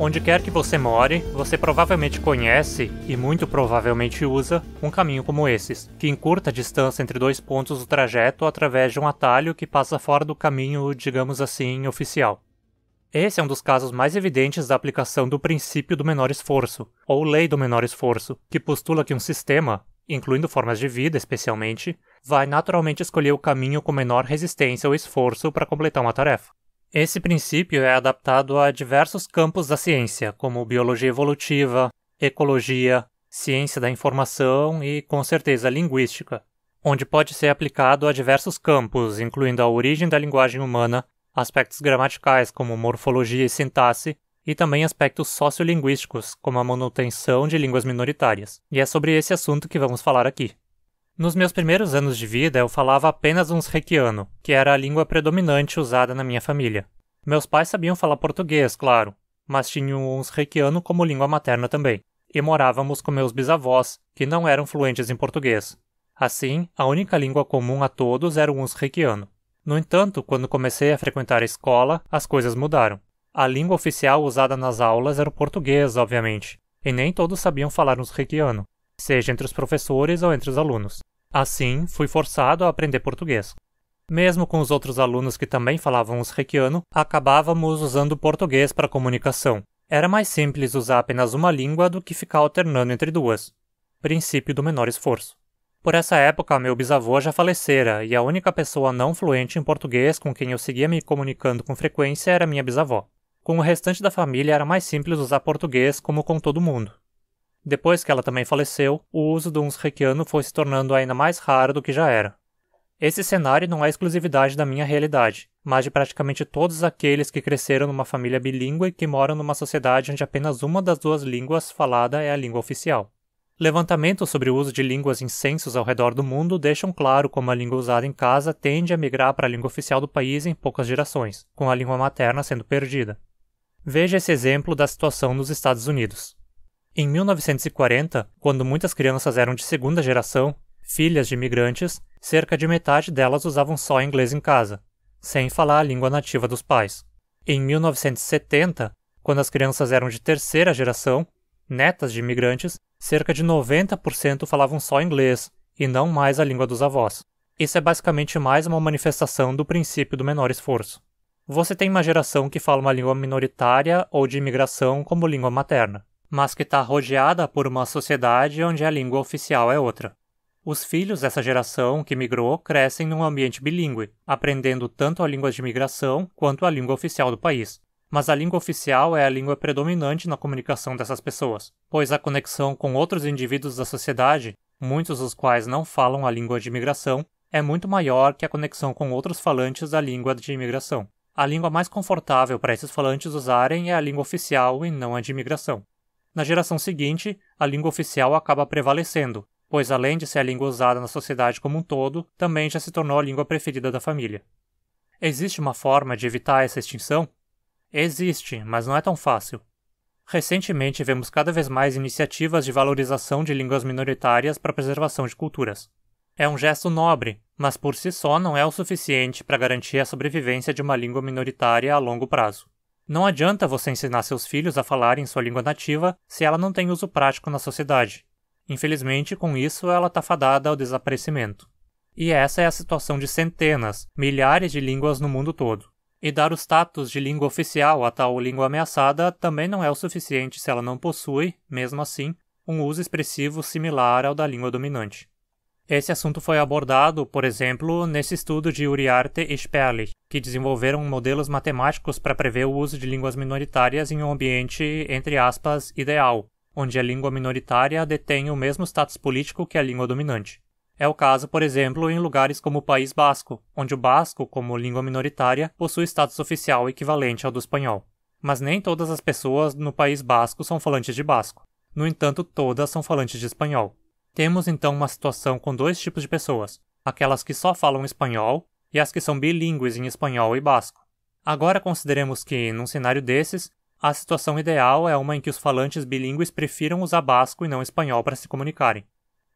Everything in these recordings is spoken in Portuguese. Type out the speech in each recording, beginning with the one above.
Onde quer que você more, você provavelmente conhece, e muito provavelmente usa, um caminho como esses, que encurta a distância entre dois pontos do trajeto através de um atalho que passa fora do caminho, digamos assim, oficial. Esse é um dos casos mais evidentes da aplicação do princípio do menor esforço, ou lei do menor esforço, que postula que um sistema, incluindo formas de vida especialmente, vai naturalmente escolher o caminho com menor resistência ou esforço para completar uma tarefa. Esse princípio é adaptado a diversos campos da ciência, como biologia evolutiva, ecologia, ciência da informação e, com certeza, linguística, onde pode ser aplicado a diversos campos, incluindo a origem da linguagem humana, aspectos gramaticais como morfologia e sintaxe, e também aspectos sociolinguísticos, como a manutenção de línguas minoritárias. E é sobre esse assunto que vamos falar aqui. Nos meus primeiros anos de vida, eu falava apenas uns requiano, que era a língua predominante usada na minha família. Meus pais sabiam falar português, claro, mas tinham uns requiano como língua materna também. E morávamos com meus bisavós, que não eram fluentes em português. Assim, a única língua comum a todos era o requiano. No entanto, quando comecei a frequentar a escola, as coisas mudaram. A língua oficial usada nas aulas era o português, obviamente, e nem todos sabiam falar uns requiano, seja entre os professores ou entre os alunos. Assim, fui forçado a aprender português. Mesmo com os outros alunos que também falavam usrequiano, acabávamos usando português para comunicação. Era mais simples usar apenas uma língua do que ficar alternando entre duas. Princípio do menor esforço. Por essa época, meu bisavô já falecera e a única pessoa não fluente em português com quem eu seguia me comunicando com frequência era minha bisavó. Com o restante da família era mais simples usar português como com todo mundo. Depois que ela também faleceu, o uso do Unsrekiano foi se tornando ainda mais raro do que já era. Esse cenário não é exclusividade da minha realidade, mas de praticamente todos aqueles que cresceram numa família bilíngue que moram numa sociedade onde apenas uma das duas línguas falada é a língua oficial. Levantamentos sobre o uso de línguas em censos ao redor do mundo deixam claro como a língua usada em casa tende a migrar para a língua oficial do país em poucas gerações, com a língua materna sendo perdida. Veja esse exemplo da situação nos Estados Unidos. Em 1940, quando muitas crianças eram de segunda geração, filhas de imigrantes, cerca de metade delas usavam só inglês em casa, sem falar a língua nativa dos pais. Em 1970, quando as crianças eram de terceira geração, netas de imigrantes, cerca de 90% falavam só inglês e não mais a língua dos avós. Isso é basicamente mais uma manifestação do princípio do menor esforço. Você tem uma geração que fala uma língua minoritária ou de imigração como língua materna mas que está rodeada por uma sociedade onde a língua oficial é outra. Os filhos dessa geração que migrou crescem num ambiente bilíngue, aprendendo tanto a língua de migração quanto a língua oficial do país. Mas a língua oficial é a língua predominante na comunicação dessas pessoas, pois a conexão com outros indivíduos da sociedade, muitos dos quais não falam a língua de imigração, é muito maior que a conexão com outros falantes da língua de imigração. A língua mais confortável para esses falantes usarem é a língua oficial e não a de imigração. Na geração seguinte, a língua oficial acaba prevalecendo, pois além de ser a língua usada na sociedade como um todo, também já se tornou a língua preferida da família. Existe uma forma de evitar essa extinção? Existe, mas não é tão fácil. Recentemente, vemos cada vez mais iniciativas de valorização de línguas minoritárias para a preservação de culturas. É um gesto nobre, mas por si só não é o suficiente para garantir a sobrevivência de uma língua minoritária a longo prazo. Não adianta você ensinar seus filhos a falarem sua língua nativa se ela não tem uso prático na sociedade. Infelizmente, com isso, ela está fadada ao desaparecimento. E essa é a situação de centenas, milhares de línguas no mundo todo. E dar o status de língua oficial a tal língua ameaçada também não é o suficiente se ela não possui, mesmo assim, um uso expressivo similar ao da língua dominante. Esse assunto foi abordado, por exemplo, nesse estudo de Uriarte e Sperlich, que desenvolveram modelos matemáticos para prever o uso de línguas minoritárias em um ambiente, entre aspas, ideal, onde a língua minoritária detém o mesmo status político que a língua dominante. É o caso, por exemplo, em lugares como o País Basco, onde o basco, como língua minoritária, possui status oficial equivalente ao do espanhol. Mas nem todas as pessoas no País Basco são falantes de basco. No entanto, todas são falantes de espanhol. Temos então uma situação com dois tipos de pessoas: aquelas que só falam espanhol e as que são bilíngues em espanhol e basco. Agora consideremos que, num cenário desses, a situação ideal é uma em que os falantes bilíngues prefiram usar basco e não espanhol para se comunicarem.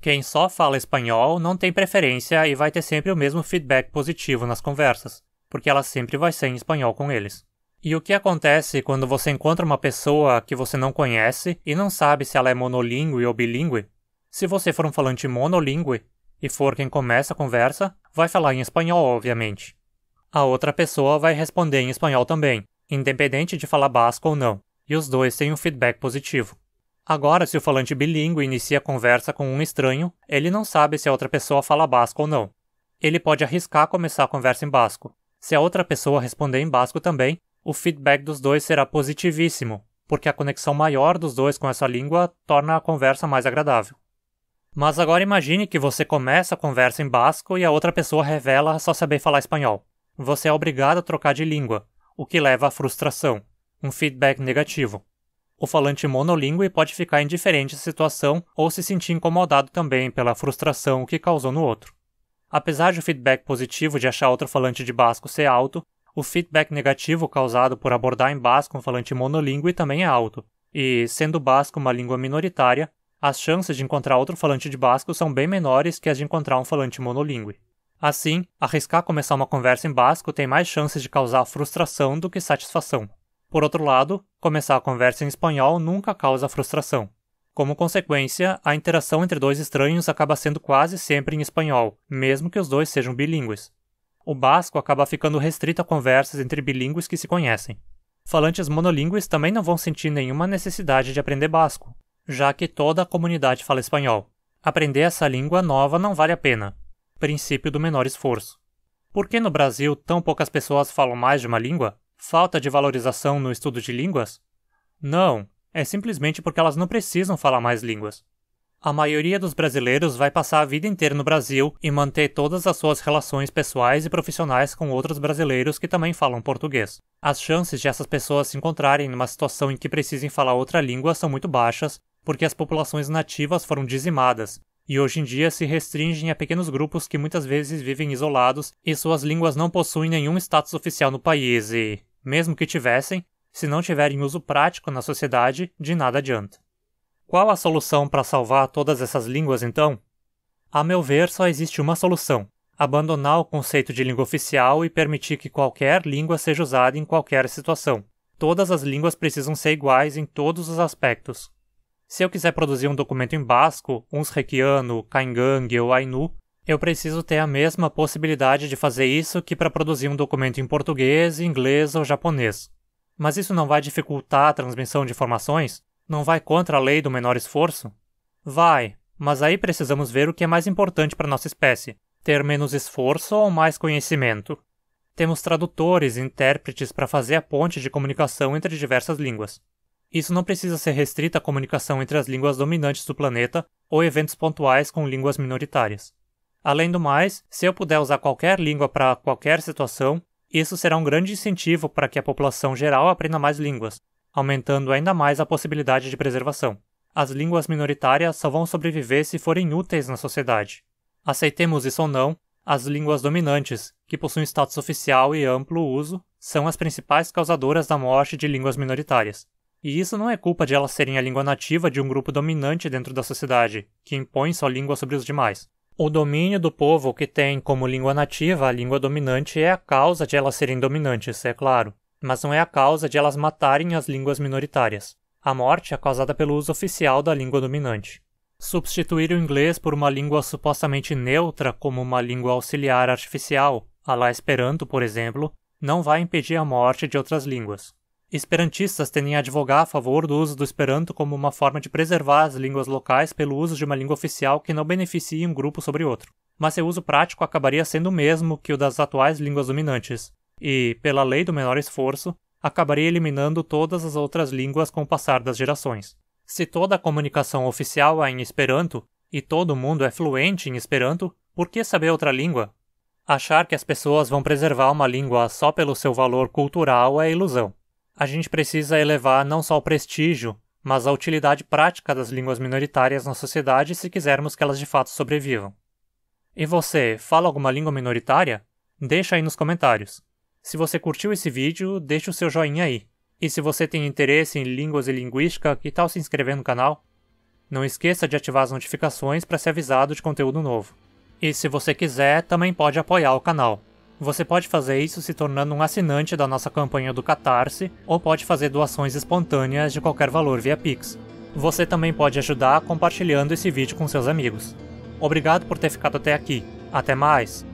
Quem só fala espanhol não tem preferência e vai ter sempre o mesmo feedback positivo nas conversas, porque ela sempre vai ser em espanhol com eles. E o que acontece quando você encontra uma pessoa que você não conhece e não sabe se ela é monolíngue ou bilíngue? Se você for um falante monolíngue, e for quem começa a conversa, vai falar em espanhol, obviamente. A outra pessoa vai responder em espanhol também, independente de falar basco ou não, e os dois têm um feedback positivo. Agora, se o falante bilíngue inicia a conversa com um estranho, ele não sabe se a outra pessoa fala basco ou não. Ele pode arriscar começar a conversa em basco. Se a outra pessoa responder em basco também, o feedback dos dois será positivíssimo, porque a conexão maior dos dois com essa língua torna a conversa mais agradável. Mas agora imagine que você começa a conversa em basco e a outra pessoa revela só saber falar espanhol. Você é obrigado a trocar de língua, o que leva à frustração, um feedback negativo. O falante monolíngue pode ficar indiferente à situação ou se sentir incomodado também pela frustração que causou no outro. Apesar do feedback positivo de achar outro falante de basco ser alto, o feedback negativo causado por abordar em basco um falante monolíngue também é alto, e, sendo basco uma língua minoritária, as chances de encontrar outro falante de basco são bem menores que as de encontrar um falante monolíngue. Assim, arriscar começar uma conversa em basco tem mais chances de causar frustração do que satisfação. Por outro lado, começar a conversa em espanhol nunca causa frustração. Como consequência, a interação entre dois estranhos acaba sendo quase sempre em espanhol, mesmo que os dois sejam bilíngues. O basco acaba ficando restrito a conversas entre bilíngues que se conhecem. Falantes monolíngues também não vão sentir nenhuma necessidade de aprender basco, já que toda a comunidade fala espanhol. Aprender essa língua nova não vale a pena. Princípio do menor esforço. Por que no Brasil tão poucas pessoas falam mais de uma língua? Falta de valorização no estudo de línguas? Não, é simplesmente porque elas não precisam falar mais línguas. A maioria dos brasileiros vai passar a vida inteira no Brasil e manter todas as suas relações pessoais e profissionais com outros brasileiros que também falam português. As chances de essas pessoas se encontrarem numa situação em que precisem falar outra língua são muito baixas porque as populações nativas foram dizimadas e hoje em dia se restringem a pequenos grupos que muitas vezes vivem isolados e suas línguas não possuem nenhum status oficial no país e, mesmo que tivessem, se não tiverem uso prático na sociedade, de nada adianta. Qual a solução para salvar todas essas línguas então? A meu ver, só existe uma solução: abandonar o conceito de língua oficial e permitir que qualquer língua seja usada em qualquer situação. Todas as línguas precisam ser iguais em todos os aspectos, se eu quiser produzir um documento em basco, unsrequiano, kaingang ou ainu, eu preciso ter a mesma possibilidade de fazer isso que para produzir um documento em português, inglês ou japonês. Mas isso não vai dificultar a transmissão de informações? Não vai contra a lei do menor esforço? Vai, mas aí precisamos ver o que é mais importante para nossa espécie: ter menos esforço ou mais conhecimento. Temos tradutores e intérpretes para fazer a ponte de comunicação entre diversas línguas. Isso não precisa ser restrito à comunicação entre as línguas dominantes do planeta ou eventos pontuais com línguas minoritárias. Além do mais, se eu puder usar qualquer língua para qualquer situação, isso será um grande incentivo para que a população geral aprenda mais línguas, aumentando ainda mais a possibilidade de preservação. As línguas minoritárias só vão sobreviver se forem úteis na sociedade. Aceitemos isso ou não, as línguas dominantes, que possuem status oficial e amplo uso, são as principais causadoras da morte de línguas minoritárias. E isso não é culpa de elas serem a língua nativa de um grupo dominante dentro da sociedade, que impõe sua língua sobre os demais. O domínio do povo que tem como língua nativa a língua dominante é a causa de elas serem dominantes, é claro, mas não é a causa de elas matarem as línguas minoritárias. A morte é causada pelo uso oficial da língua dominante. Substituir o inglês por uma língua supostamente neutra como uma língua auxiliar artificial, a lá Esperanto, por exemplo, não vai impedir a morte de outras línguas. Esperantistas tendem a advogar a favor do uso do esperanto como uma forma de preservar as línguas locais pelo uso de uma língua oficial que não beneficie um grupo sobre outro, mas seu uso prático acabaria sendo o mesmo que o das atuais línguas dominantes, e, pela lei do menor esforço, acabaria eliminando todas as outras línguas com o passar das gerações. Se toda a comunicação oficial é em esperanto e todo mundo é fluente em esperanto, por que saber outra língua? Achar que as pessoas vão preservar uma língua só pelo seu valor cultural é ilusão a gente precisa elevar não só o prestígio, mas a utilidade prática das línguas minoritárias na sociedade se quisermos que elas de fato sobrevivam. E você, fala alguma língua minoritária? Deixa aí nos comentários. Se você curtiu esse vídeo, deixa o seu joinha aí. E se você tem interesse em línguas e linguística, que tal se inscrever no canal? Não esqueça de ativar as notificações para ser avisado de conteúdo novo. E se você quiser, também pode apoiar o canal. Você pode fazer isso se tornando um assinante da nossa campanha do Catarse ou pode fazer doações espontâneas de qualquer valor via Pix. Você também pode ajudar compartilhando esse vídeo com seus amigos. Obrigado por ter ficado até aqui. Até mais!